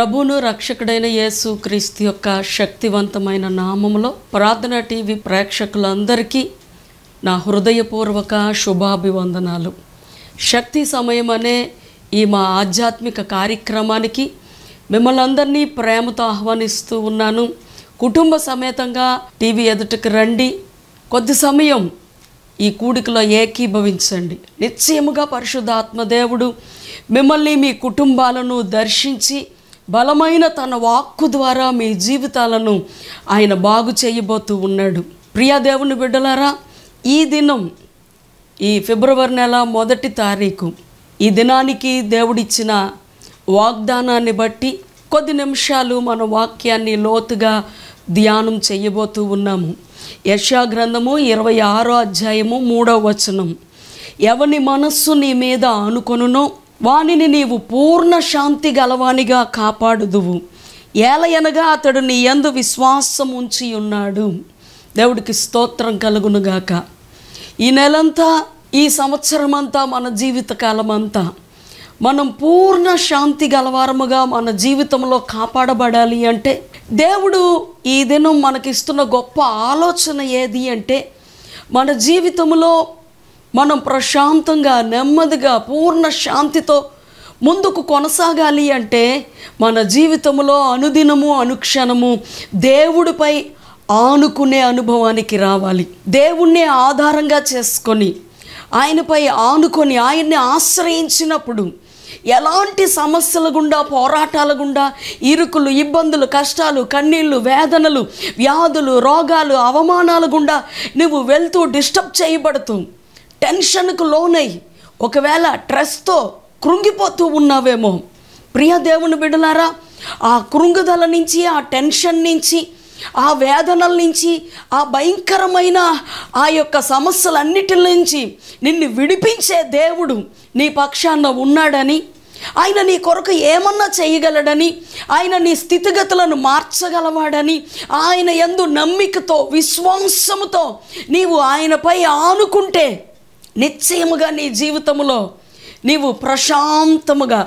ప్రభును రక్షకుడైన యేసు క్రీస్తు యొక్క శక్తివంతమైన నామములో ప్రార్థన టీవీ ప్రేక్షకులందరికీ నా హృదయపూర్వక శుభాభివందనాలు శక్తి సమయం అనే ఈ మా ఆధ్యాత్మిక కార్యక్రమానికి మిమ్మల్ని అందరినీ ప్రేమతో ఆహ్వానిస్తూ ఉన్నాను కుటుంబ సమేతంగా టీవీ ఎదుటకు రండి కొద్ది సమయం ఈ కూడికలో ఏకీభవించండి నిశ్చయముగా పరిశుద్ధాత్మదేవుడు మిమ్మల్ని మీ కుటుంబాలను దర్శించి బలమైన తన వాక్కు ద్వారా మీ జీవితాలను ఆయన బాగు చేయబోతూ ఉన్నాడు ప్రియా దేవుని బిడ్డలారా ఈ దినం ఈ ఫిబ్రవరి నెల మొదటి తారీఖు ఈ దినానికి దేవుడిచ్చిన వాగ్దానాన్ని బట్టి కొద్ది నిమిషాలు మన వాక్యాన్ని లోతుగా ధ్యానం చేయబోతూ ఉన్నాము యశా గ్రంథము ఇరవై ఆరో అధ్యాయము మూడవ వచనం ఎవని మనస్సు నీ మీద ఆనుకొనునో వానిని నీవు పూర్ణ శాంతి గలవానిగా కాపాడుదువు ఏలయనగా అతడు నీ ఎందు విశ్వాసం ఉంచి ఉన్నాడు దేవుడికి స్తోత్రం కలుగునుగాక ఈ నెలంతా ఈ సంవత్సరం అంతా మన జీవితకాలం అంతా మనం పూర్ణ శాంతి గలవారముగా మన జీవితంలో కాపాడబడాలి అంటే దేవుడు ఈ దినం మనకిస్తున్న గొప్ప ఆలోచన ఏది అంటే మన జీవితంలో మనం ప్రశాంతంగా నెమ్మదిగా పూర్ణ శాంతితో ముందుకు కొనసాగాలి అంటే మన జీవితంలో అనుదినము అనుక్షణము దేవుడిపై ఆనుకునే అనుభవానికి రావాలి దేవుణ్ణి ఆధారంగా చేసుకొని ఆయనపై ఆనుకొని ఆయన్ని ఆశ్రయించినప్పుడు ఎలాంటి సమస్యల గుండా పోరాటాల గుండా ఇరుకులు ఇబ్బందులు కష్టాలు కన్నీళ్ళు వేదనలు వ్యాధులు రోగాలు అవమానాల గుండా నువ్వు వెళ్తూ డిస్టర్బ్ చేయబడుతూ టెన్షన్కు లోనై ఒకవేళ ట్రెస్తో కృంగిపోతూ ఉన్నావేమో ప్రియ దేవుని బిడలారా ఆ కృంగుదల నుంచి ఆ టెన్షన్ నుంచి ఆ వేదనల నుంచి ఆ భయంకరమైన ఆ యొక్క సమస్యలన్నిటి నుంచి నిన్ను విడిపించే దేవుడు నీ పక్షాన ఉన్నాడని ఆయన నీ కొరకు ఏమన్నా చేయగలడని ఆయన నీ స్థితిగతులను మార్చగలవాడని ఆయన ఎందు నమ్మికతో విశ్వాసముతో నీవు ఆయనపై ఆనుకుంటే నిశ్చయముగా నీ జీవితంలో నీవు ప్రశాంతముగా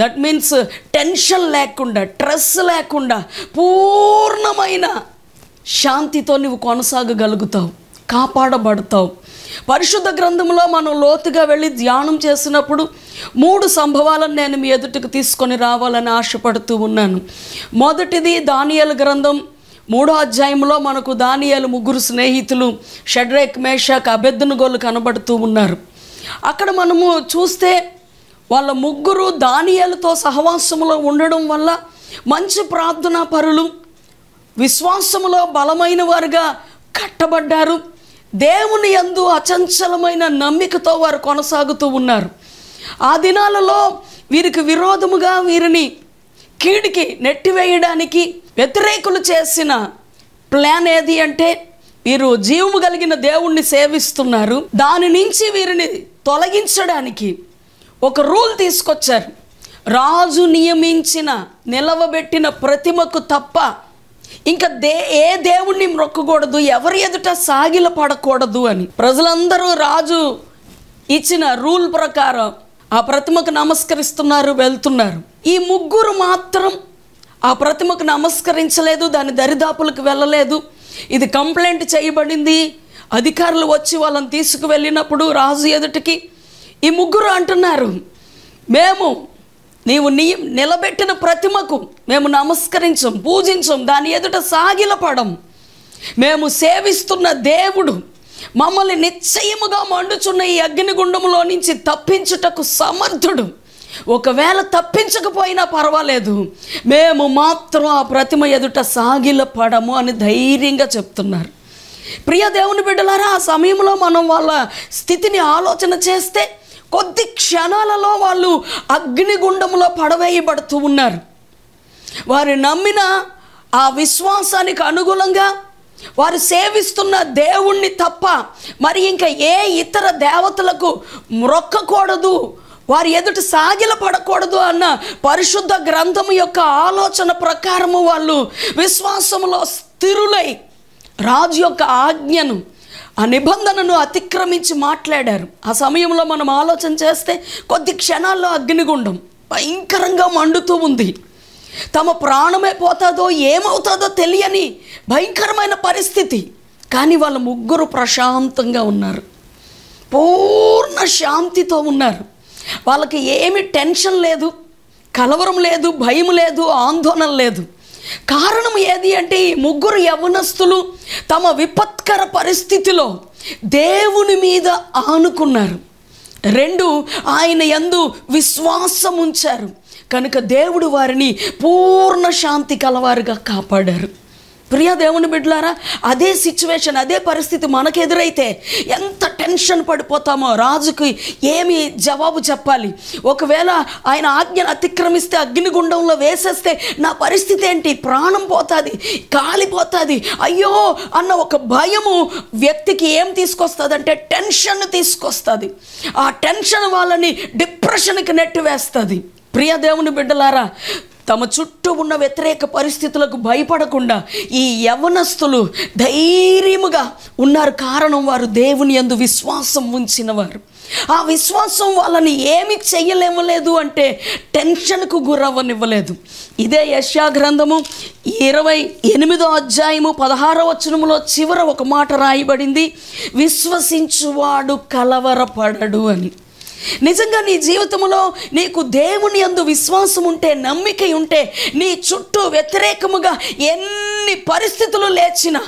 దట్ మీన్స్ టెన్షన్ లేకుండా స్ట్రెస్ లేకుండా పూర్ణమైన శాంతితో నువ్వు కొనసాగగలుగుతావు కాపాడబడతావు పరిశుద్ధ గ్రంథంలో మనం లోతుగా వెళ్ళి ధ్యానం చేసినప్పుడు మూడు సంభవాలను నేను మీ ఎదుటికి తీసుకొని రావాలని ఆశపడుతూ ఉన్నాను మొదటిది దానియల్ గ్రంథం మూడో అధ్యాయంలో మనకు దానియాలు ముగ్గురు స్నేహితులు షడ్రేక్ మేషాక్ అభ్యర్థన కనబడుతూ ఉన్నారు అక్కడ మనము చూస్తే వాళ్ళ ముగ్గురు దానియాలతో సహవాసములో ఉండడం వల్ల మంచి ప్రార్థనా పరులు విశ్వాసములో బలమైన వారుగా కట్టబడ్డారు దేవుని యందు అచంచలమైన నమ్మికతో వారు కొనసాగుతూ ఉన్నారు ఆ దినాలలో వీరికి విరోధముగా వీరిని కీడికి నెట్టివేయడానికి వ్యతిరేకులు చేసిన ప్లాన్ ఏది అంటే వీరు జీవము కలిగిన దేవుణ్ణి సేవిస్తున్నారు దాని నుంచి వీరిని తొలగించడానికి ఒక రూల్ తీసుకొచ్చారు రాజు నియమించిన నిలవబెట్టిన ప్రతిమకు తప్ప ఇంకా దే ఏ దేవుణ్ణి మొక్కకూడదు ఎవరి ఎదుట సాగిల పడకూడదు అని ప్రజలందరూ రాజు ఇచ్చిన రూల్ ప్రకారం ఆ ప్రతిమకు నమస్కరిస్తున్నారు వెళ్తున్నారు ఈ ముగ్గురు మాత్రం ఆ ప్రతిమకు నమస్కరించలేదు దాని దరిదాపులకు వెళ్ళలేదు ఇది కంప్లైంట్ చేయబడింది అధికారులు వచ్చి వాళ్ళని తీసుకువెళ్ళినప్పుడు రాజు ఎదుటికి ఈ ముగ్గురు అంటున్నారు మేము నీవు నీ నిలబెట్టిన ప్రతిమకు మేము నమస్కరించం పూజించం దాని ఎదుట సాగిలపడం మేము సేవిస్తున్న దేవుడు మమ్మల్ని నిశ్చయముగా మండుచున్న ఈ అగ్నిగుండంలో నుంచి తప్పించుటకు సమర్థుడు ఒకవేళ తప్పించకపోయినా పర్వాలేదు మేము మాత్రం ఆ ప్రతిమ ఎదుట సాగిల పడము అని ధైర్యంగా చెప్తున్నారు ప్రియ దేవుని బిడ్డలారా ఆ సమయంలో మనం వాళ్ళ స్థితిని ఆలోచన చేస్తే కొద్ది క్షణాలలో వాళ్ళు అగ్నిగుండంలో పడవేయబడుతూ ఉన్నారు వారు నమ్మిన ఆ విశ్వాసానికి అనుగుణంగా వారు సేవిస్తున్న దేవుణ్ణి తప్ప మరి ఇంకా ఏ ఇతర దేవతలకు మొక్కకూడదు వారి ఎదుట సాగిల పడకూడదు అన్న పరిశుద్ధ గ్రంథం యొక్క ఆలోచన ప్రకారము వాళ్ళు విశ్వాసములో స్థిరులై రాజు యొక్క ఆజ్ఞను ఆ నిబంధనను అతిక్రమించి మాట్లాడారు ఆ సమయంలో మనం ఆలోచన చేస్తే కొద్ది క్షణాల్లో అగ్నిగుండం భయంకరంగా మండుతూ ఉంది తమ ప్రాణమే పోతుందో ఏమవుతుందో తెలియని భయంకరమైన పరిస్థితి కానీ వాళ్ళ ముగ్గురు ప్రశాంతంగా ఉన్నారు పూర్ణ శాంతితో ఉన్నారు వాళ్ళకి ఏమి టెన్షన్ లేదు కలవరం లేదు భయం లేదు ఆందోళన లేదు కారణం ఏది అంటే ఈ ముగ్గురు యవనస్తులు తమ విపత్కర పరిస్థితిలో దేవుని మీద ఆనుకున్నారు రెండు ఆయన ఎందు విశ్వాసం ఉంచారు కనుక దేవుడు వారిని పూర్ణ శాంతి కలవారుగా కాపాడారు ప్రియ దేవుని బిడ్డలారా అదే సిచ్యువేషన్ అదే పరిస్థితి మనకు ఎదురైతే ఎంత టెన్షన్ పడిపోతామో రాజుకి ఏమి జవాబు చెప్పాలి ఒకవేళ ఆయన ఆజ్ఞను అతిక్రమిస్తే అగ్నిగుండంలో వేసేస్తే నా పరిస్థితి ఏంటి ప్రాణం పోతుంది కాలిపోతుంది అయ్యో అన్న ఒక భయము వ్యక్తికి ఏం తీసుకొస్తుందంటే టెన్షన్ తీసుకొస్తుంది ఆ టెన్షన్ వాళ్ళని డిప్రెషన్కి నెట్టి ప్రియ దేవుని బిడ్డలారా తమ చుట్టూ ఉన్న వ్యతిరేక పరిస్థితులకు భయపడకుండా ఈ యవనస్తులు ధైర్యముగా ఉన్నారు కారణం వారు దేవుని అందు విశ్వాసం ఉంచినవారు ఆ విశ్వాసం వాళ్ళని ఏమి చెయ్యలేమలేదు అంటే టెన్షన్కు గురవ్వనివ్వలేదు ఇదే యశ్యా గ్రంథము ఇరవై ఎనిమిదో అధ్యాయము పదహారో వచనములో చివర ఒక మాట రాయబడింది విశ్వసించువాడు కలవరపడడు అని నిజంగా నీ జీవితంలో నీకు దేవుని అందు విశ్వాసం ఉంటే నమ్మిక ఉంటే నీ చుట్టూ వ్యతిరేకముగా ఎన్ని పరిస్థితులు లేచినా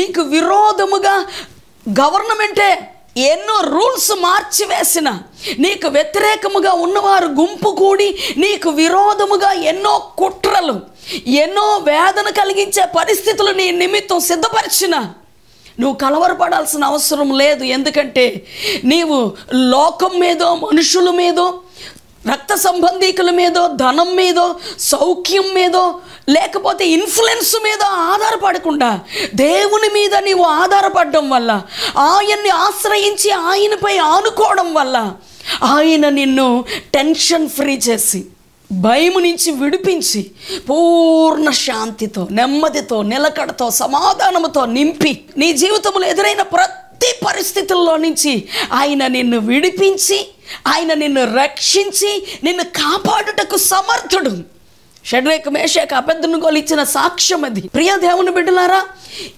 నీకు విరోధముగా గవర్నమెంటే ఎన్నో రూల్స్ మార్చివేసిన నీకు వ్యతిరేకముగా ఉన్నవారు గుంపు కూడి నీకు విరోధముగా ఎన్నో కుట్రలు ఎన్నో వేదన కలిగించే పరిస్థితులు నీ నిమిత్తం సిద్ధపరిచిన నువ్వు కలవరపడాల్సిన అవసరం లేదు ఎందుకంటే నీవు లోకం మీదో మనుషుల మీదో రక్త సంబంధీకుల మీదో ధనం మీదో సౌఖ్యం మీదో లేకపోతే ఇన్ఫ్లుయెన్స్ మీద ఆధారపడకుండా దేవుని మీద నీవు ఆధారపడడం వల్ల ఆయన్ని ఆశ్రయించి ఆయనపై ఆనుకోవడం వల్ల ఆయన నిన్ను టెన్షన్ ఫ్రీ చేసి భయం నుంచి విడిపించి పూర్ణ శాంతితో నెమ్మదితో నిలకడతో సమాధానముతో నింపి నీ జీవితంలో ఎదురైన ప్రతి పరిస్థితుల్లో నుంచి ఆయన నిన్ను విడిపించి ఆయన నిన్ను రక్షించి నిన్ను కాపాడుటకు సమర్థుడు షడ్రేఖ మేషేక అభ్యర్థునుగోలు ఇచ్చిన సాక్ష్యం అది ప్రియ దేవుని బిడ్డలారా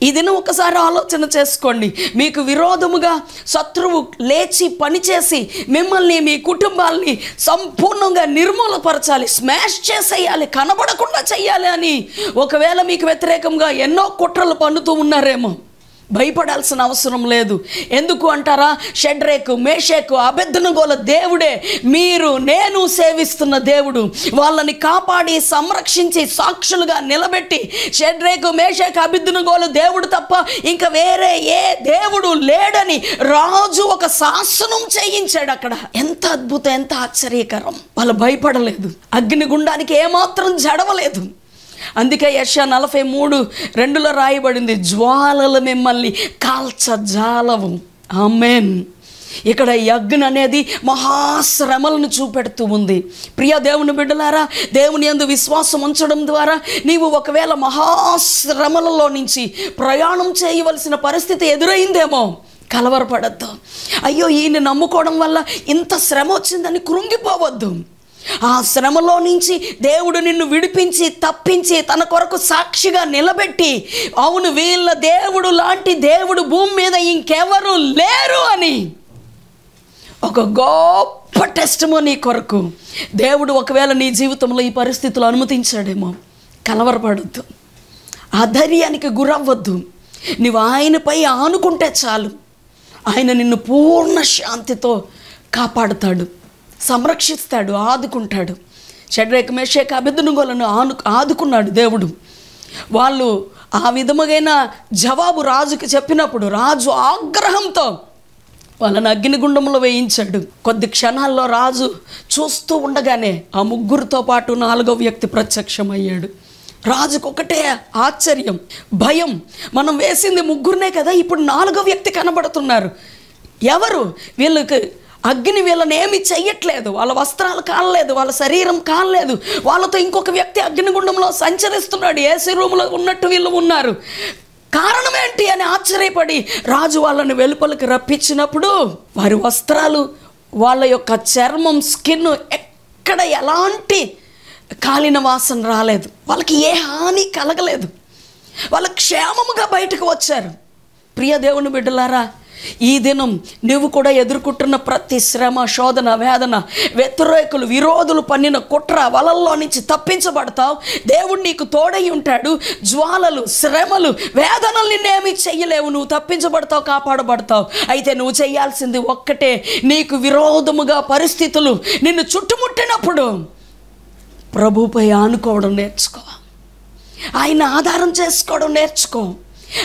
ఈ ఒకసారి ఆలోచన చేసుకోండి మీకు విరోధముగా శత్రువు లేచి పనిచేసి మిమ్మల్ని మీ కుటుంబాల్ని సంపూర్ణంగా నిర్మూలపరచాలి స్మాష్ చేసేయాలి కనబడకుండా చేయాలి అని ఒకవేళ మీకు వ్యతిరేకంగా ఎన్నో కుట్రలు పన్నుతూ ఉన్నారేమో భయపడాల్సిన అవసరం లేదు ఎందుకు అంటారా షడ్రేకు మేషేకు అభ్యర్థనగోల దేవుడే మీరు నేను సేవిస్తున్న దేవుడు వాళ్ళని కాపాడి సంరక్షించి సాక్షులుగా నిలబెట్టి షడ్రేకు మేషేకు అభ్యర్థనగోలు దేవుడు తప్ప ఇంకా వేరే ఏ దేవుడు లేడని రాజు ఒక శాసనం చేయించాడు అక్కడ ఎంత అద్భుతం ఎంత ఆశ్చర్యకరం వాళ్ళు భయపడలేదు అగ్నిగుండానికి ఏమాత్రం జడవలేదు అందుకే యశ నలభై మూడు రెండులో రాయబడింది జ్వాలలు మిమ్మల్ని కాల్చజాలవు ఆమెన్ ఇక్కడ యజ్ఞ అనేది మహాశ్రమలను చూపెడుతూ ఉంది ప్రియ దేవుని బిడ్డలారా దేవుని ఎందు విశ్వాసం ఉంచడం ద్వారా నీవు ఒకవేళ మహాశ్రమలలో నుంచి ప్రయాణం చేయవలసిన పరిస్థితి ఎదురైందేమో కలవరపడద్దు అయ్యో ఈయన నమ్ముకోవడం వల్ల ఇంత శ్రమ వచ్చిందని కృంగిపోవద్దు ఆ శ్రమలో నుంచి దేవుడు నిన్ను విడిపించి తప్పించి తన కొరకు సాక్షిగా నిలబెట్టి అవును వీళ్ళ దేవుడు లాంటి దేవుడు భూమి మీద ఇంకెవరు లేరు అని ఒక గొప్ప టెస్టమో నీ కొరకు దేవుడు ఒకవేళ నీ జీవితంలో ఈ పరిస్థితులు అనుమతించాడేమో కలవరపడొద్దు ఆ ధైర్యానికి గురవ్వద్దు నువ్వు ఆయనపై ఆనుకుంటే చాలు ఆయన నిన్ను పూర్ణ శాంతితో కాపాడుతాడు సంరక్షిస్తాడు ఆదుకుంటాడు షడ్రేఖ మేషేక అభిదనుగోలను ఆను ఆదుకున్నాడు దేవుడు వాళ్ళు ఆ విధముగైన జవాబు రాజుకి చెప్పినప్పుడు రాజు ఆగ్రహంతో వాళ్ళని అగ్నిగుండంలో వేయించాడు కొద్ది క్షణాల్లో రాజు చూస్తూ ఉండగానే ఆ ముగ్గురితో పాటు నాలుగో వ్యక్తి ప్రత్యక్షమయ్యాడు రాజుకు ఒకటే ఆశ్చర్యం భయం మనం వేసింది ముగ్గురునే కదా ఇప్పుడు నాలుగో వ్యక్తి కనబడుతున్నారు ఎవరు వీళ్ళకి అగ్ని వీళ్ళని ఏమి చెయ్యట్లేదు వాళ్ళ వస్త్రాలు కానలేదు వాళ్ళ శరీరం కానలేదు వాళ్ళతో ఇంకొక వ్యక్తి అగ్నిగుండంలో సంచరిస్తున్నాడు ఏసీ రూమ్లో ఉన్నట్టు వీళ్ళు ఉన్నారు కారణం ఏంటి అని ఆశ్చర్యపడి రాజు వాళ్ళని వెలుపలికి రప్పించినప్పుడు వారి వస్త్రాలు వాళ్ళ యొక్క చర్మం స్కిన్ ఎక్కడ ఎలాంటి కాలిన వాసన రాలేదు వాళ్ళకి ఏ హాని కలగలేదు వాళ్ళ క్షేమముగా బయటకు వచ్చారు ప్రియ దేవుని బిడ్డలారా ఈ దినం నువ్వు కూడా ఎదుర్కొంటున్న ప్రతి శ్రమ శోధన వేదన వ్యతిరేకులు విరోధులు పన్నిన కుట్ర వలల్లో నుంచి తప్పించబడతావు దేవుడు నీకు తోడై ఉంటాడు జ్వాలలు శ్రమలు వేదనలు నిన్నేమి చెయ్యలేవు నువ్వు తప్పించబడతావు కాపాడబడతావు అయితే నువ్వు చేయాల్సింది ఒక్కటే నీకు విరోధముగా పరిస్థితులు నిన్ను చుట్టుముట్టినప్పుడు ప్రభుపై ఆనుకోవడం నేర్చుకో ఆయన ఆధారం చేసుకోవడం నేర్చుకో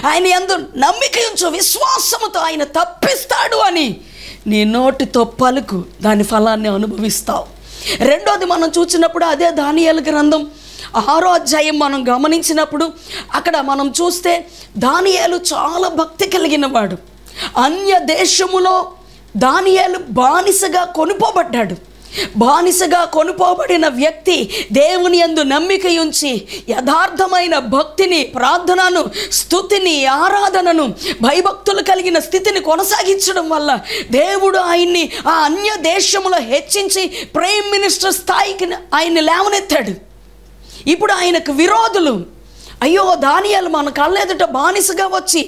ఆయన ఎందు నమ్మిక ఉంచు విశ్వాసముతో ఆయన తప్పిస్తాడు అని నీ నోటితో పలుకు దాని ఫలాన్ని అనుభవిస్తావు రెండోది మనం చూసినప్పుడు అదే దానియాల గ్రంథం ఆరో అధ్యాయం మనం గమనించినప్పుడు అక్కడ మనం చూస్తే దానియాలు చాలా భక్తి కలిగిన వాడు అన్య దేశములో దానియాలు బానిసగా కొనుపోబడ్డాడు బానిసగా కొనుపోబడిన వ్యక్తి దేవుని యందు నమ్మిక ఉంచి యథార్థమైన భక్తిని ప్రార్థనను స్థుతిని ఆరాధనను భయభక్తులు కలిగిన స్థితిని కొనసాగించడం వల్ల దేవుడు ఆయన్ని ఆ అన్య దేశంలో హెచ్చించి ప్రైమ్ మినిస్టర్ స్థాయికి ఆయన్ని లేవనెత్తాడు ఇప్పుడు ఆయనకు విరోధులు అయ్యో దానియాలు మన కళ్ళెదుట బానిసగా వచ్చి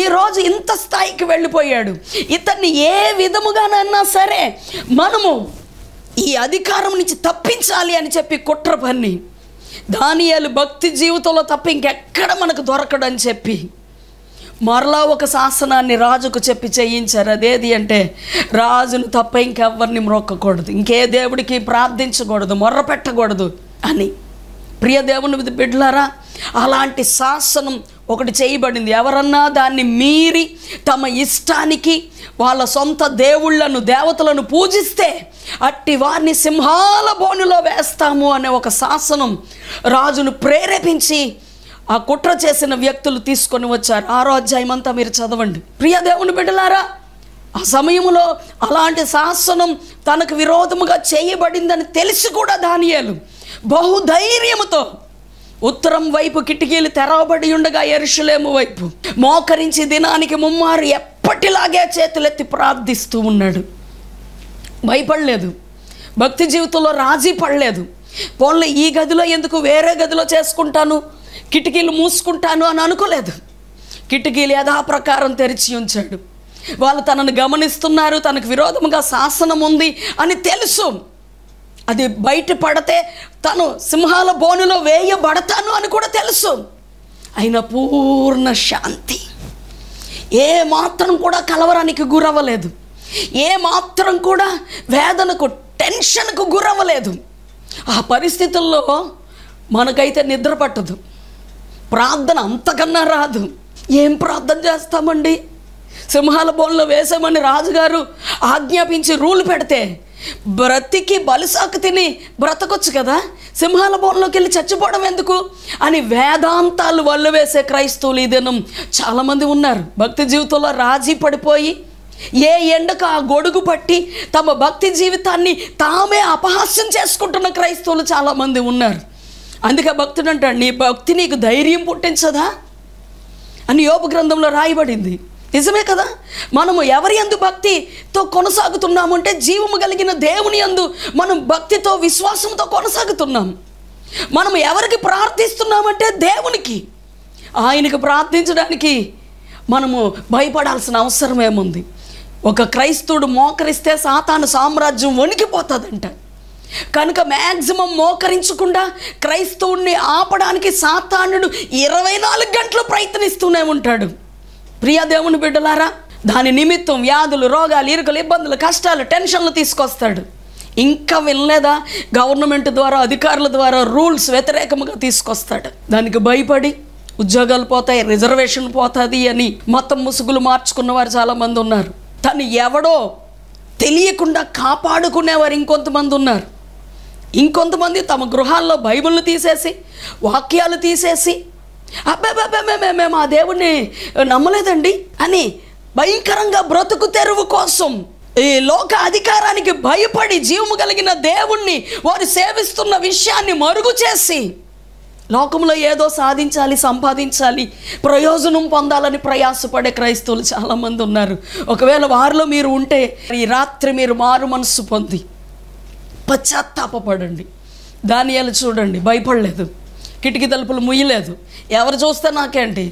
ఈరోజు ఇంత స్థాయికి వెళ్ళిపోయాడు ఇతన్ని ఏ విధముగానన్నా సరే మనము ఈ అధికారం నుంచి తప్పించాలి అని చెప్పి కుట్ర పని దానియాలు భక్తి జీవితంలో తప్ప ఇంకెక్కడ మనకు దొరకడని చెప్పి మరలా ఒక శాసనాన్ని రాజుకు చెప్పి చేయించారు అదేది అంటే రాజును తప్ప ఇంకెవరిని మ్రొక్కకూడదు ఇంకే దేవుడికి ప్రార్థించకూడదు మొర్ర పెట్టకూడదు అని ప్రియ దేవుని బిడ్లారా అలాంటి శాసనం ఒకటి చేయబడింది ఎవరన్నా దాన్ని మీరి తమ ఇష్టానికి వాళ్ళ సొంత దేవుళ్లను దేవతలను పూజిస్తే అట్టి వారిని సింహాల బోనులో వేస్తాము అనే ఒక శాసనం రాజును ప్రేరేపించి ఆ కుట్ర చేసిన వ్యక్తులు తీసుకొని వచ్చారు ఆరో అంతా మీరు చదవండి ప్రియ దేవుని బిడ్డలారా ఆ సమయంలో అలాంటి శాసనం తనకు విరోధముగా చేయబడిందని తెలిసి కూడా దానియాలు బహుధైర్యముతో ఉత్తరం వైపు కిటికీలు తెరవబడి ఉండగా ఎరుషులేము వైపు మోకరించి దినానికి ముమ్మారు ఎప్పటిలాగే చేతులెత్తి ప్రార్థిస్తూ ఉన్నాడు భయపడలేదు భక్తి జీవితంలో రాజీ పడలేదు పోన్లే ఈ గదిలో ఎందుకు వేరే గదిలో చేసుకుంటాను కిటికీలు మూసుకుంటాను అని అనుకోలేదు కిటికీలు యథాప్రకారం తెరిచి ఉంచాడు వాళ్ళు తనను గమనిస్తున్నారు తనకు విరోధముగా శాసనం ఉంది అని తెలుసు అది బయట పడితే తను సింహాల బోనులో వేయబడతాను అని కూడా తెలుసు అయిన పూర్ణ శాంతి ఏ మాత్రం కూడా కలవరానికి గురవ్వలేదు ఏ మాత్రం కూడా వేదనకు టెన్షన్కు గురవ్వలేదు ఆ పరిస్థితుల్లో మనకైతే నిద్ర పట్టదు ప్రార్థన అంతకన్నా రాదు ఏం ప్రార్థన చేస్తామండి సింహాల బోన్లో వేసామని రాజుగారు ఆజ్ఞాపించి రూల్ పెడితే బ్రతికి బలుసాకు తిని బ్రతకొచ్చు కదా సింహాల బోన్లోకి వెళ్ళి చచ్చిపోవడం ఎందుకు అని వేదాంతాలు వల్లు వేసే క్రైస్తవులు ఈ దినం చాలామంది ఉన్నారు భక్తి జీవితంలో రాజీ పడిపోయి ఏ ఎండకు ఆ గొడుగు పట్టి తమ భక్తి జీవితాన్ని తామే అపహాస్యం చేసుకుంటున్న క్రైస్తవులు చాలామంది ఉన్నారు అందుకే భక్తుడు అంటాడు నీ భక్తి నీకు ధైర్యం పుట్టించదా అని యోగ గ్రంథంలో రాయబడింది నిజమే కదా మనము ఎవరి అందు భక్తితో కొనసాగుతున్నాము అంటే జీవము కలిగిన దేవుని అందు మనం భక్తితో విశ్వాసంతో కొనసాగుతున్నాం మనం ఎవరికి ప్రార్థిస్తున్నామంటే దేవునికి ఆయనకు ప్రార్థించడానికి మనము భయపడాల్సిన అవసరం ఏముంది ఒక క్రైస్తవుడు మోకరిస్తే సాతాను సామ్రాజ్యం వణికిపోతుందంట కనుక మ్యాక్సిమం మోకరించకుండా క్రైస్తవుణ్ణి ఆపడానికి సాతానుడు ఇరవై నాలుగు గంటలు ప్రయత్నిస్తూనే ఉంటాడు ప్రియ దేవుని బిడ్డలారా దాని నిమిత్తం వ్యాధులు రోగాలు ఇరుకలు ఇబ్బందులు కష్టాలు టెన్షన్లు తీసుకొస్తాడు ఇంకా వినలేదా గవర్నమెంట్ ద్వారా అధికారుల ద్వారా రూల్స్ వ్యతిరేకంగా తీసుకొస్తాడు దానికి భయపడి ఉద్యోగాలు పోతాయి రిజర్వేషన్ పోతుంది అని మొత్తం ముసుగులు మార్చుకున్న వారు చాలామంది ఉన్నారు తను ఎవడో తెలియకుండా కాపాడుకునేవారు ఇంకొంతమంది ఉన్నారు ఇంకొంతమంది తమ గృహాల్లో బైబిల్ను తీసేసి వాక్యాలు తీసేసి అబ్బాయి మేము ఆ దేవుణ్ణి నమ్మలేదండి అని భయంకరంగా బ్రతుకు తెరువు కోసం ఈ లోక అధికారానికి భయపడి జీవము కలిగిన దేవుణ్ణి వారు సేవిస్తున్న విషయాన్ని మరుగు చేసి లోకంలో ఏదో సాధించాలి సంపాదించాలి ప్రయోజనం పొందాలని ప్రయాసపడే క్రైస్తవులు చాలామంది ఉన్నారు ఒకవేళ వారిలో మీరు ఉంటే ఈ రాత్రి మీరు మారు మనసు పొంది పశ్చాత్తాపడండి దాని చూడండి భయపడలేదు కిటికీ తలుపులు ముయ్యలేదు ఎవరు చూస్తే నాకేంటి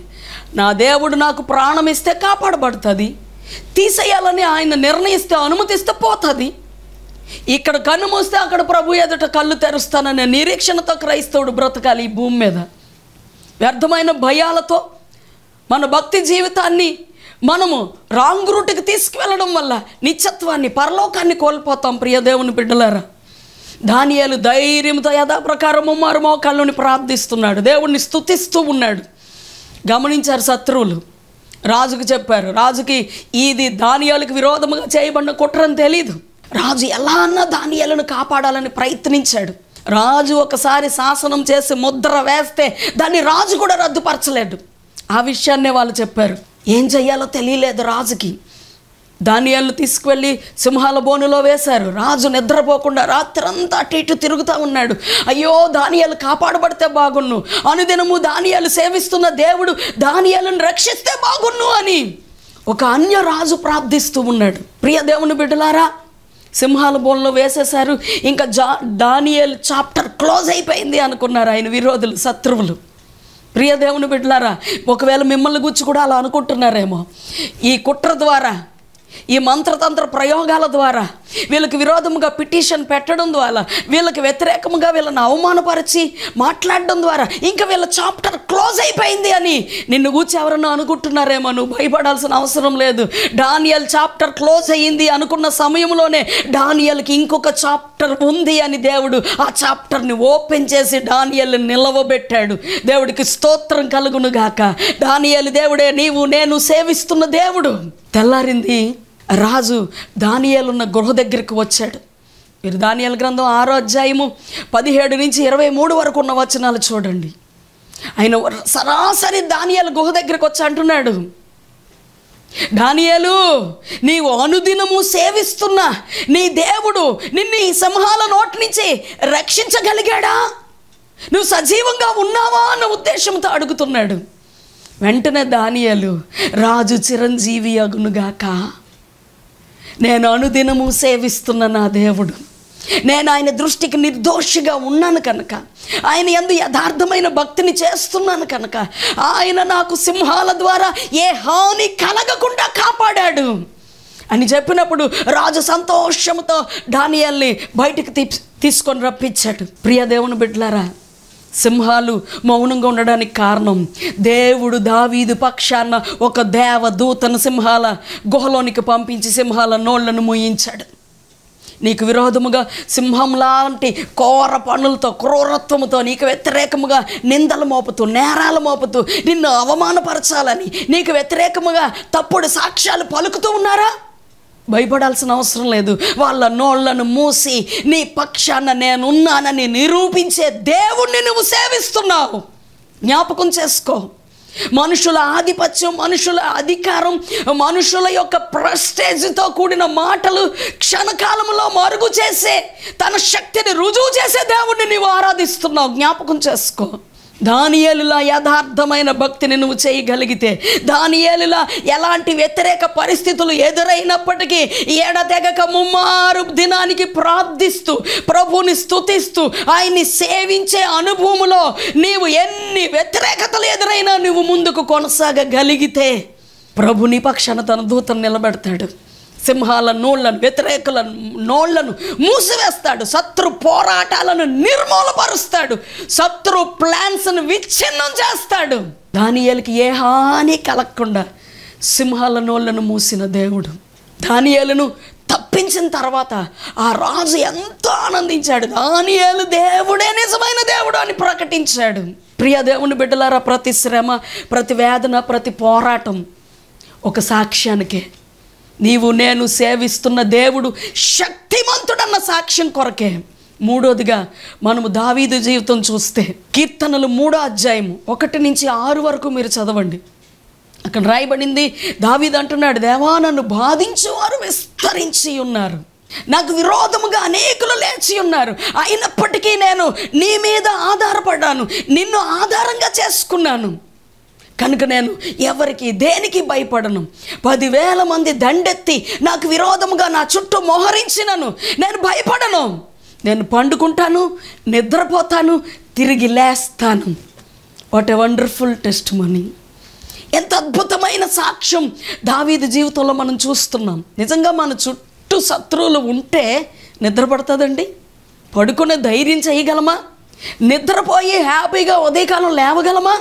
నా దేవుడు నాకు ప్రాణం ఇస్తే కాపాడబడుతుంది తీసేయాలని ఆయన నిర్ణయిస్తే అనుమతిస్తే పోతుంది ఇక్కడ కన్ను మూస్తే అక్కడ ప్రభు ఎదుట కళ్ళు తెరుస్తాననే నిరీక్షణతో క్రైస్తవుడు బ్రతకాలి ఈ భూమి మీద వ్యర్థమైన భయాలతో మన భక్తి జీవితాన్ని మనము రాంగ్ రూట్కి తీసుకువెళ్ళడం వల్ల నిత్యత్వాన్ని పరలోకాన్ని కోల్పోతాం ప్రియదేవుని బిడ్డలారా దానియాలు ధైర్యంతో యథాప్రకారం ముమ్మారు మోకాళ్ళని ప్రార్థిస్తున్నాడు దేవుణ్ణి స్థుతిస్తూ ఉన్నాడు గమనించారు శత్రువులు రాజుకు చెప్పారు రాజుకి ఇది ధాన్యాలకు విరోధముగా చేయబడిన కుట్రని తెలీదు రాజు ఎలా అన్నా ధాన్యాలను కాపాడాలని ప్రయత్నించాడు రాజు ఒకసారి శాసనం చేసి ముద్ర వేస్తే దాన్ని రాజు కూడా రద్దుపరచలేడు ఆ విషయాన్నే వాళ్ళు చెప్పారు ఏం చెయ్యాలో తెలియలేదు రాజుకి దానియాలు తీసుకువెళ్ళి సింహాల బోనులో వేశారు రాజు నిద్రపోకుండా రాత్రంతా అటు ఇటు తిరుగుతూ ఉన్నాడు అయ్యో దానియాలు కాపాడబడితే బాగున్ను అనుదినము దానియాలు సేవిస్తున్న దేవుడు దానియాలను రక్షిస్తే బాగున్ను అని ఒక అన్య రాజు ప్రార్థిస్తూ ఉన్నాడు ప్రియ దేవుని బిడ్డలారా సింహాల బోన్లో వేసేశారు ఇంకా జా దానియల్ చాప్టర్ క్లోజ్ అయిపోయింది అనుకున్నారు ఆయన విరోధులు శత్రువులు ప్రియ దేవుని బిడ్డలారా ఒకవేళ మిమ్మల్ని గుచ్చి కూడా అలా అనుకుంటున్నారేమో ఈ కుట్ర ద్వారా ఈ మంత్రతంత్ర ప్రయోగాల ద్వారా వీళ్ళకి విరోధముగా పిటిషన్ పెట్టడం ద్వారా వీళ్ళకి వ్యతిరేకముగా వీళ్ళని అవమానపరిచి మాట్లాడడం ద్వారా ఇంకా వీళ్ళ చాప్టర్ క్లోజ్ అయిపోయింది అని నిన్ను కూర్చి ఎవరన్నా అనుకుంటున్నారేమో నువ్వు భయపడాల్సిన అవసరం లేదు డానియల్ చాప్టర్ క్లోజ్ అయ్యింది అనుకున్న సమయంలోనే డానియల్కి ఇంకొక చాప్టర్ ఉంది అని దేవుడు ఆ చాప్టర్ని ఓపెన్ చేసి డానియల్ని నిలవబెట్టాడు దేవుడికి స్తోత్రం కలుగును గాక డానియల్ దేవుడే నీవు నేను సేవిస్తున్న దేవుడు తెల్లారింది రాజు ఉన్న గృహ దగ్గరికి వచ్చాడు మీరు దానియాల గ్రంథం ఆరో అధ్యాయము పదిహేడు నుంచి ఇరవై మూడు వరకు ఉన్న వచనాలు చూడండి ఆయన సరాసరి దానియాలు గుహ దగ్గరికి వచ్చి అంటున్నాడు దానియాలు నీవు అనుదినము సేవిస్తున్న నీ దేవుడు నిన్ను ఈ సింహాల నోటి నుంచి రక్షించగలిగాడా నువ్వు సజీవంగా ఉన్నావా అన్న ఉద్దేశంతో అడుగుతున్నాడు వెంటనే దానియాలు రాజు చిరంజీవి అగునుగాక నేను అనుదినము సేవిస్తున్న నా దేవుడు నేను ఆయన దృష్టికి నిర్దోషిగా ఉన్నాను కనుక ఆయన ఎందు యథార్థమైన భక్తిని చేస్తున్నాను కనుక ఆయన నాకు సింహాల ద్వారా ఏ హాని కలగకుండా కాపాడాడు అని చెప్పినప్పుడు రాజు సంతోషంతో డానియల్ని బయటకు తీ తీసుకొని రప్పించాడు ప్రియ దేవుని బిడ్డలారా సింహాలు మౌనంగా ఉండడానికి కారణం దేవుడు దావీదు పక్షాన ఒక దేవదూతను సింహాల గుహలోనికి పంపించి సింహాల నోళ్లను ముయించాడు నీకు విరోధముగా సింహం లాంటి కోర పనులతో క్రూరత్వముతో నీకు వ్యతిరేకముగా నిందలు మోపుతూ నేరాలు మోపుతూ నిన్ను అవమానపరచాలని నీకు వ్యతిరేకముగా తప్పుడు సాక్ష్యాలు పలుకుతూ ఉన్నారా భయపడాల్సిన అవసరం లేదు వాళ్ళ నోళ్లను మూసి నీ పక్షాన నేనున్నానని నిరూపించే దేవుణ్ణి నువ్వు సేవిస్తున్నావు జ్ఞాపకం చేసుకో మనుషుల ఆధిపత్యం మనుషుల అధికారం మనుషుల యొక్క ప్రెస్టేజ్తో కూడిన మాటలు క్షణకాలంలో మరుగు చేసే తన శక్తిని రుజువు చేసే దేవుణ్ణి నీవు ఆరాధిస్తున్నావు జ్ఞాపకం చేసుకో దానియేలులా యథార్థమైన భక్తిని నువ్వు చేయగలిగితే దానియేలులా ఎలాంటి వ్యతిరేక పరిస్థితులు ఎదురైనప్పటికీ ఎడతెగక ముమ్మారు దినానికి ప్రార్థిస్తూ ప్రభుని స్థుతిస్తూ ఆయన్ని సేవించే అనుభవములో నీవు ఎన్ని వ్యతిరేకతలు ఎదురైనా నువ్వు ముందుకు కొనసాగగలిగితే ప్రభుని పక్షాన తన దూతను నిలబెడతాడు సింహాల నోళ్లను వ్యతిరేకుల నోళ్లను మూసివేస్తాడు శత్రు పోరాటాలను నిర్మూలపరుస్తాడు శత్రు ప్లాన్స్ను విచ్ఛిన్నం చేస్తాడు దానియలకి ఏ హాని కలగకుండా సింహాల నోళ్లను మూసిన దేవుడు దానియలను తప్పించిన తర్వాత ఆ రాజు ఎంతో ఆనందించాడు దానియలు దేవుడే నిజమైన దేవుడు అని ప్రకటించాడు ప్రియ దేవుని బిడ్డలారా ప్రతి శ్రమ ప్రతి వేదన ప్రతి పోరాటం ఒక సాక్ష్యానికి నీవు నేను సేవిస్తున్న దేవుడు శక్తిమంతుడన్న సాక్ష్యం కొరకే మూడోదిగా మనము దావీదు జీవితం చూస్తే కీర్తనలు మూడో అధ్యాయము ఒకటి నుంచి ఆరు వరకు మీరు చదవండి అక్కడ రాయబడింది దావీదు అంటున్నాడు దేవా నన్ను బాధించేవారు విస్తరించి ఉన్నారు నాకు విరోధముగా అనేకులు లేచి ఉన్నారు అయినప్పటికీ నేను నీ మీద ఆధారపడ్డాను నిన్ను ఆధారంగా చేసుకున్నాను కనుక నేను ఎవరికి దేనికి భయపడను పదివేల మంది దండెత్తి నాకు విరోధముగా నా చుట్టూ మోహరించినను నేను భయపడను నేను పండుకుంటాను నిద్రపోతాను తిరిగి లేస్తాను what a wonderful testimony ఎంత అద్భుతమైన సాక్ష్యం దావీది జీవితంలో మనం చూస్తున్నాం నిజంగా మన చుట్టూ శత్రువులు ఉంటే నిద్రపడుతుందండి పడుకునే ధైర్యం చేయగలమా నిద్రపోయి హ్యాపీగా ఉదయకాలం లేవగలమా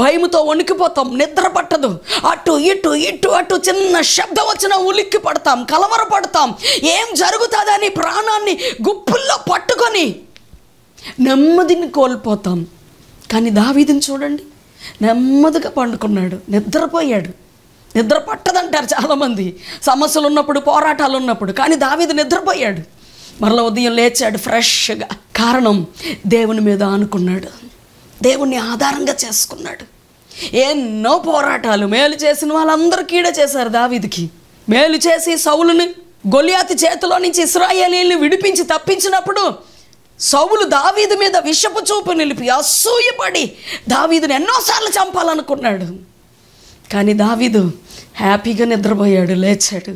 భయముతో వణికిపోతాం నిద్ర పట్టదు అటు ఇటు ఇటు అటు చిన్న శబ్దం వచ్చిన ఉలిక్కి పడతాం కలవరపడతాం ఏం జరుగుతుందని ప్రాణాన్ని గుప్పుల్లో పట్టుకొని నెమ్మదిని కోల్పోతాం కానీ దావీదిని చూడండి నెమ్మదిగా పండుకున్నాడు నిద్రపోయాడు నిద్ర పట్టదంటారు చాలామంది సమస్యలు ఉన్నప్పుడు పోరాటాలు ఉన్నప్పుడు కానీ దావీది నిద్రపోయాడు మరల ఉదయం లేచాడు ఫ్రెష్గా కారణం దేవుని మీద అనుకున్నాడు దేవుణ్ణి ఆధారంగా చేసుకున్నాడు ఎన్నో పోరాటాలు మేలు చేసిన వాళ్ళందరూ కీడ చేశారు దావిధికి మేలు చేసి సౌలుని గొలియాతి చేతిలో నుంచి ఇస్రాయేలీని విడిపించి తప్పించినప్పుడు సౌలు దావీదు మీద విషపు చూపు నిలిపి అసూయపడి దావీదుని ఎన్నోసార్లు చంపాలనుకున్నాడు కానీ దావీదు హ్యాపీగా నిద్రపోయాడు లేచాడు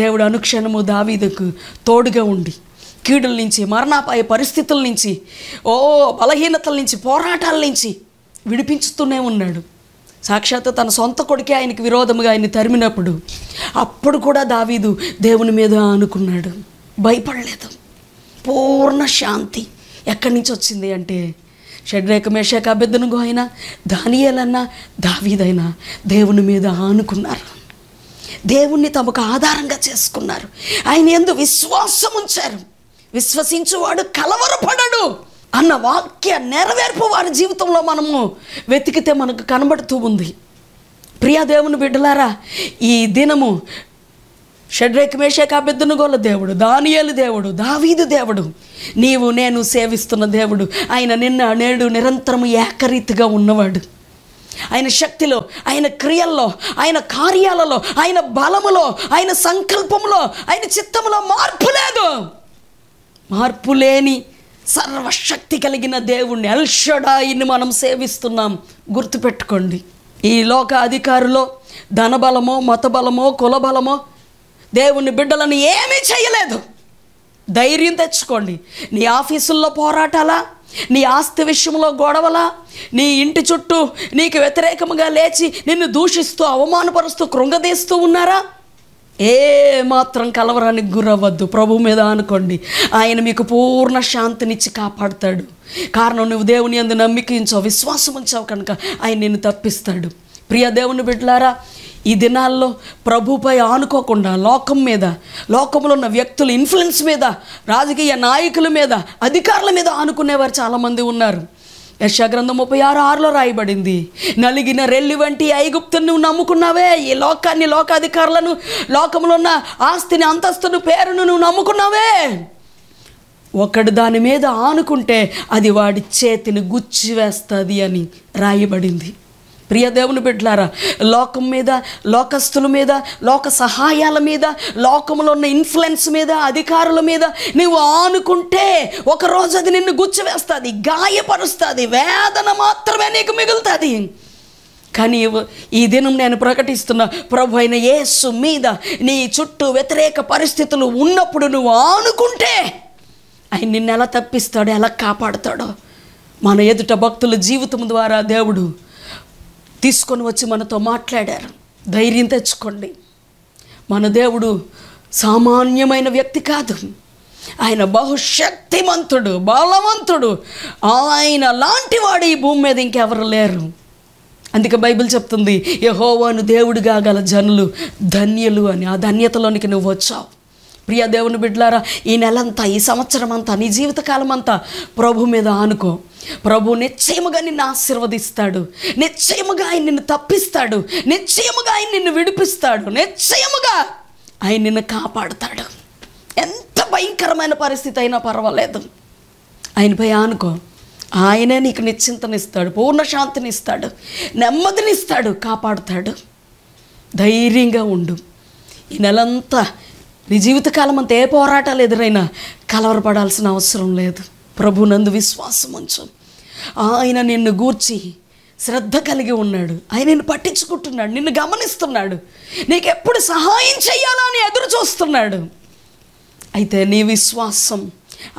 దేవుడు అనుక్షణము దావీదుకు తోడుగా ఉండి కీడుల నుంచి మరణాపాయ పరిస్థితుల నుంచి ఓ బలహీనతల నుంచి పోరాటాల నుంచి విడిపించుతూనే ఉన్నాడు సాక్షాత్ తన సొంత కొడుకే ఆయనకి విరోధముగా ఆయన తరిమినప్పుడు అప్పుడు కూడా దావీదు దేవుని మీద అనుకున్నాడు భయపడలేదు పూర్ణ శాంతి ఎక్కడి నుంచి వచ్చింది అంటే షడ్రేఖ మేషేక అభ్యర్థనకు అయినా దానియేలన్నా దావీదైనా దేవుని మీద ఆనుకున్నారు దేవుణ్ణి తమకు ఆధారంగా చేసుకున్నారు ఆయన ఎందు విశ్వాసం ఉంచారు విశ్వసించువాడు కలవరపడడు అన్న వాక్య నెరవేర్పు వారి జీవితంలో మనము వెతికితే మనకు కనబడుతూ ఉంది ప్రియా దేవుని బిడ్డలారా ఈ దినము షడ్రేక్ మేషకాబెద్దునుగోల దేవుడు దానియలు దేవుడు దావీదు దేవుడు నీవు నేను సేవిస్తున్న దేవుడు ఆయన నిన్న నేడు నిరంతరము ఏకరీతిగా ఉన్నవాడు ఆయన శక్తిలో ఆయన క్రియల్లో ఆయన కార్యాలలో ఆయన బలములో ఆయన సంకల్పంలో ఆయన చిత్తంలో మార్పు లేదు మార్పు లేని సర్వశక్తి కలిగిన దేవుణ్ణి అల్షడాయిని మనం సేవిస్తున్నాం గుర్తుపెట్టుకోండి ఈ లోక అధికారులో ధనబలమో మతబలమో కులబలమో దేవుని బిడ్డలను ఏమీ చేయలేదు ధైర్యం తెచ్చుకోండి నీ ఆఫీసుల్లో పోరాటాలా నీ ఆస్తి విషయంలో గొడవలా నీ ఇంటి చుట్టూ నీకు వ్యతిరేకముగా లేచి నిన్ను దూషిస్తూ అవమానపరుస్తూ కృంగదీస్తూ ఉన్నారా ఏ మాత్రం కలవరానికి గురవ్వద్దు ప్రభు మీద అనుకోండి ఆయన మీకు పూర్ణ శాంతినిచ్చి కాపాడుతాడు కారణం నువ్వు దేవుని అందు నమ్మికించావు విశ్వాసం ఉంచావు కనుక ఆయన నిన్ను తప్పిస్తాడు ప్రియ దేవుని బిడ్డలారా ఈ దినాల్లో ప్రభుపై ఆనుకోకుండా లోకం మీద లోకంలో ఉన్న వ్యక్తుల ఇన్ఫ్లుయెన్స్ మీద రాజకీయ నాయకుల మీద అధికారుల మీద ఆనుకునేవారు చాలామంది ఉన్నారు యశాగ్రంథం ముప్పై ఆరు ఆరులో రాయబడింది నలిగిన రెల్లి వంటి ఐగుప్తును నువ్వు నమ్ముకున్నావే ఈ లోకాన్ని లోకాధికారులను లోకంలో ఉన్న ఆస్తిని అంతస్తును పేరును నువ్వు నమ్ముకున్నావే ఒకడు దాని మీద ఆనుకుంటే అది వాడి చేతిని గుచ్చి వేస్తుంది అని రాయబడింది ప్రియ దేవుని బిడ్లారా లోకం మీద లోకస్తుల మీద లోక సహాయాల మీద లోకంలో ఉన్న ఇన్ఫ్లుయెన్స్ మీద అధికారుల మీద నువ్వు ఆనుకుంటే ఒకరోజు అది నిన్ను గుచ్చివేస్తుంది గాయపరుస్తుంది వేదన మాత్రమే నీకు మిగులుతుంది కానీ ఈ దినం నేను ప్రకటిస్తున్న ప్రభు అయిన యేసు మీద నీ చుట్టూ వ్యతిరేక పరిస్థితులు ఉన్నప్పుడు నువ్వు ఆనుకుంటే ఆయన నిన్ను ఎలా తప్పిస్తాడో ఎలా కాపాడుతాడో మన ఎదుట భక్తుల జీవితం ద్వారా దేవుడు తీసుకొని వచ్చి మనతో మాట్లాడారు ధైర్యం తెచ్చుకోండి మన దేవుడు సామాన్యమైన వ్యక్తి కాదు ఆయన బహుశక్తిమంతుడు బలవంతుడు ఆయన లాంటివాడు ఈ భూమి మీద ఇంకెవరు లేరు అందుకే బైబిల్ చెప్తుంది యహోవాను దేవుడిగా గల జనులు ధన్యులు అని ఆ ధన్యతలోనికి నువ్వు వచ్చావు ప్రియ దేవుని బిడ్డలారా ఈ నెలంతా ఈ సంవత్సరం అంతా నీ జీవితకాలం అంతా ప్రభు మీద ఆనుకో ప్రభు నిశ్చయముగా నిన్ను ఆశీర్వదిస్తాడు నిశ్చయముగా ఆయన నిన్ను తప్పిస్తాడు నిశ్చయముగా ఆయన నిన్ను విడిపిస్తాడు నిశ్చయముగా ఆయన నిన్ను కాపాడుతాడు ఎంత భయంకరమైన పరిస్థితి అయినా పర్వాలేదు ఆయనపై ఆనుకో ఆయనే నీకు నిశ్చింతనిస్తాడు పూర్ణ శాంతినిస్తాడు నెమ్మదినిస్తాడు కాపాడుతాడు ధైర్యంగా ఉండు ఈ నెలంతా నీ జీవితకాలం అంత ఏ పోరాటాలు ఎదురైనా కలవరపడాల్సిన అవసరం లేదు ప్రభు నందు విశ్వాసం ఉంచు ఆయన నిన్ను గూర్చి శ్రద్ధ కలిగి ఉన్నాడు ఆయన నిన్ను పట్టించుకుంటున్నాడు నిన్ను గమనిస్తున్నాడు నీకు ఎప్పుడు సహాయం చేయాలా అని ఎదురు చూస్తున్నాడు అయితే నీ విశ్వాసం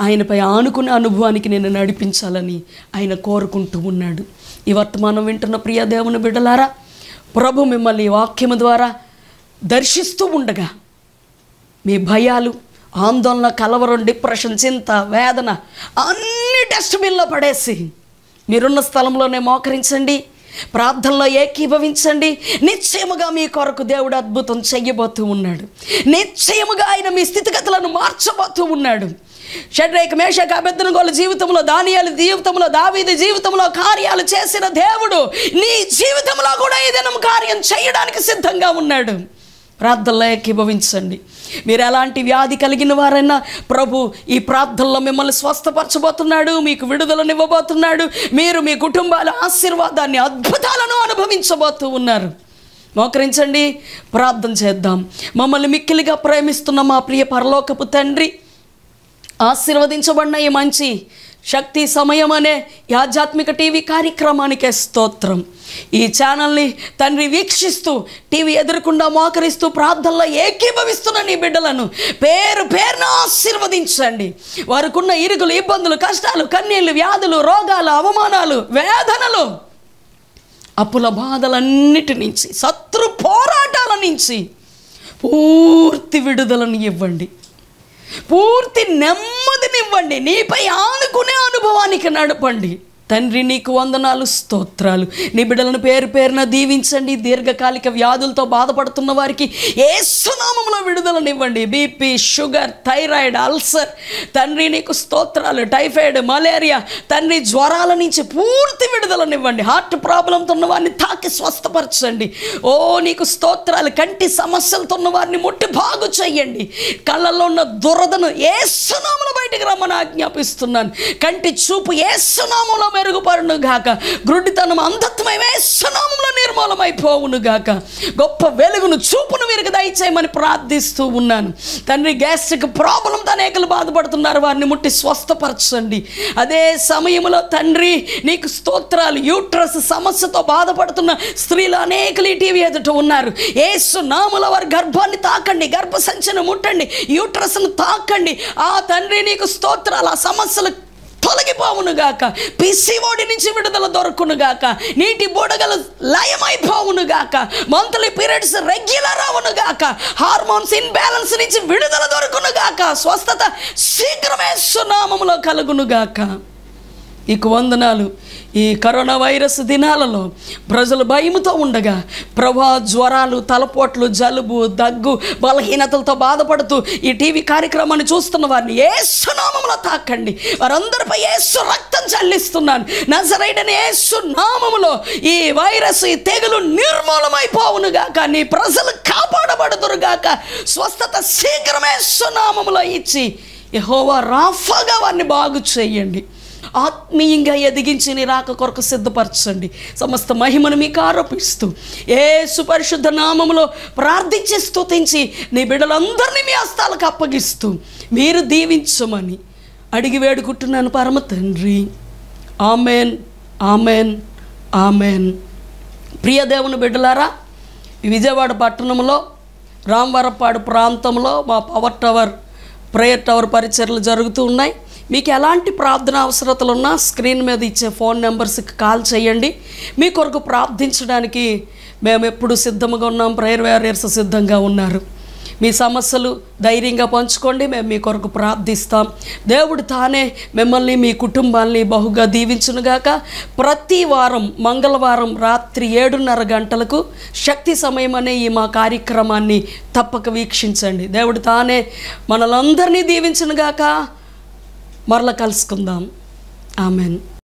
ఆయనపై ఆనుకున్న అనుభవానికి నేను నడిపించాలని ఆయన కోరుకుంటూ ఉన్నాడు ఈ వర్తమానం వింటున్న ప్రియ దేవుని బిడ్డలారా ప్రభు మిమ్మల్ని వాక్యము ద్వారా దర్శిస్తూ ఉండగా మీ భయాలు ఆందోళన కలవరం డిప్రెషన్ చింత వేదన అన్ని డస్ట్బిన్లో పడేసి మీరున్న స్థలంలోనే మోకరించండి ప్రార్థనలో ఏకీభవించండి నిశ్చయముగా మీ కొరకు దేవుడు అద్భుతం చెయ్యబోతూ ఉన్నాడు నిశ్చయముగా ఆయన మీ స్థితిగతులను మార్చబోతూ ఉన్నాడు షడ్రేక మేషక అభ్యర్థనగోల జీవితంలో దానియాలు జీవితంలో దావీది జీవితంలో కార్యాలు చేసిన దేవుడు నీ జీవితంలో కూడా ఏదైనా కార్యం చేయడానికి సిద్ధంగా ఉన్నాడు ప్రార్థనలోకి భవించండి మీరు ఎలాంటి వ్యాధి కలిగిన వారైనా ప్రభు ఈ ప్రార్థనలో మిమ్మల్ని స్వస్థపరచబోతున్నాడు మీకు విడుదలనివ్వబోతున్నాడు మీరు మీ కుటుంబాల ఆశీర్వాదాన్ని అద్భుతాలను అనుభవించబోతూ ఉన్నారు మోకరించండి ప్రార్థన చేద్దాం మమ్మల్ని మిక్కిలిగా ప్రేమిస్తున్న మా ప్రియ పరలోకపు తండ్రి ఆశీర్వదించబడిన ఈ మంచి శక్తి సమయం అనే ఆధ్యాత్మిక టీవీ కార్యక్రమానికే స్తోత్రం ఈ ఛానల్ని తండ్రి వీక్షిస్తూ టీవీ ఎదురకుండా మోకరిస్తూ ప్రార్థనలో ఏకీభవిస్తున్న నీ బిడ్డలను పేరు పేరున ఆశీర్వదించండి వారికున్న ఇరుకులు ఇబ్బందులు కష్టాలు కన్నీళ్ళు వ్యాధులు రోగాలు అవమానాలు వేదనలు అప్పుల బాధలన్నిటి నుంచి శత్రు పోరాటాల నుంచి పూర్తి విడుదలను ఇవ్వండి పూర్తి నెమ్మదినివ్వండి నీపై ఆనుకునే అనుభవానికి నడపండి తండ్రి నీకు వందనాలు స్తోత్రాలు నీ బిడ్డలను పేరు పేరున దీవించండి దీర్ఘకాలిక వ్యాధులతో బాధపడుతున్న వారికి ఏ సునామంలో విడుదలనివ్వండి బీపీ షుగర్ థైరాయిడ్ అల్సర్ తండ్రి నీకు స్తోత్రాలు టైఫాయిడ్ మలేరియా తండ్రి జ్వరాల నుంచి పూర్తి విడుదలనివ్వండి హార్ట్ ప్రాబ్లంతో ఉన్న వారిని తాకి స్వస్థపరచండి ఓ నీకు స్తోత్రాలు కంటి సమస్యలతో ఉన్న వారిని ముట్టి బాగు చేయండి కళ్ళల్లో ఉన్న దురదను ఏ సునామను బయటకు రమ్మని ఆజ్ఞాపిస్తున్నాను కంటి చూపు ఏ సునామంలో మెరుగుపడును గాక గ్రుడితనం అంధత్వమే సునామంలో నిర్మూలమైపోవును గాక గొప్ప వెలుగును చూపును మీరు దయచేయమని ప్రార్థిస్తూ ఉన్నాను తండ్రి గ్యాస్ట్రిక్ ప్రాబ్లంతో అనేకలు బాధపడుతున్నారు వారిని ముట్టి స్వస్థపరచండి అదే సమయంలో తండ్రి నీకు స్తోత్రాలు యూట్రస్ సమస్యతో బాధపడుతున్న స్త్రీలు అనేకలు ఈ టీవీ ఎదుట ఉన్నారు ఏ సునాముల వారి గర్భాన్ని తాకండి గర్భ సంచను ముట్టండి యూట్రస్ను తాకండి ఆ తండ్రి నీకు స్తోత్రాలు ఆ సమస్యలు గాక పిసివోడి నుంచి విడుదల గాక నీటి బుడగలు గాక మంత్లీ పీరియడ్స్ రెగ్యులర్ అవును గాక హార్మోన్స్ ఇన్బ్యాలెన్స్ నుంచి విడుదల దొరకును గాక స్వస్థత శీఘ్రమే సునామములో గాక నీకు వందనాలు ఈ కరోనా వైరస్ దినాలలో ప్రజలు భయంతో ఉండగా ప్రభా జ్వరాలు తలపోట్లు జలుబు దగ్గు బలహీనతలతో బాధపడుతూ ఈ టీవీ కార్యక్రమాన్ని చూస్తున్న వారిని ఏసునామంలో తాకండి వారందరిపై ఏ రక్తం చల్లిస్తున్నాను నజరైడని ఏ నామములో ఈ వైరస్ ఈ తెగులు గాక నీ ప్రజలు గాక స్వస్థత శీఘ్రమే సునామములో ఇచ్చి యహోవా రాఫాగా వారిని బాగు చేయండి ఆత్మీయంగా ఎదిగించి రాక కొరకు సిద్ధపరచండి సమస్త మహిమను మీకు ఆరోపిస్తూ ఏ సుపరిశుద్ధ నామంలో ప్రార్థించి స్తుతించి నీ బిడ్డలందరినీ మీ హస్తాలకు అప్పగిస్తూ మీరు దీవించమని అడిగి వేడుకుంటున్నాను పరమ తండ్రి ఆమెన్ ఆమెన్ ఆమెన్ ప్రియ దేవుని బిడ్డలారా విజయవాడ పట్టణంలో రామవరపాడు ప్రాంతంలో మా పవర్ టవర్ ప్రేయర్ టవర్ పరిచర్లు జరుగుతూ ఉన్నాయి మీకు ఎలాంటి ప్రార్థన అవసరతలు ఉన్నా స్క్రీన్ మీద ఇచ్చే ఫోన్ నెంబర్స్కి కాల్ చేయండి మీ కొరకు ప్రార్థించడానికి మేము ఎప్పుడు సిద్ధంగా ఉన్నాం ప్రేయర్ వ్యారియర్స్ సిద్ధంగా ఉన్నారు మీ సమస్యలు ధైర్యంగా పంచుకోండి మేము మీ కొరకు ప్రార్థిస్తాం దేవుడు తానే మిమ్మల్ని మీ కుటుంబాన్ని బహుగా దీవించునుగాక ప్రతి వారం మంగళవారం రాత్రి ఏడున్నర గంటలకు శక్తి సమయం అనే ఈ మా కార్యక్రమాన్ని తప్పక వీక్షించండి దేవుడు తానే మనలందరినీ దీవించునుగాక మరలా కలుసుకుందాం ఆమెన్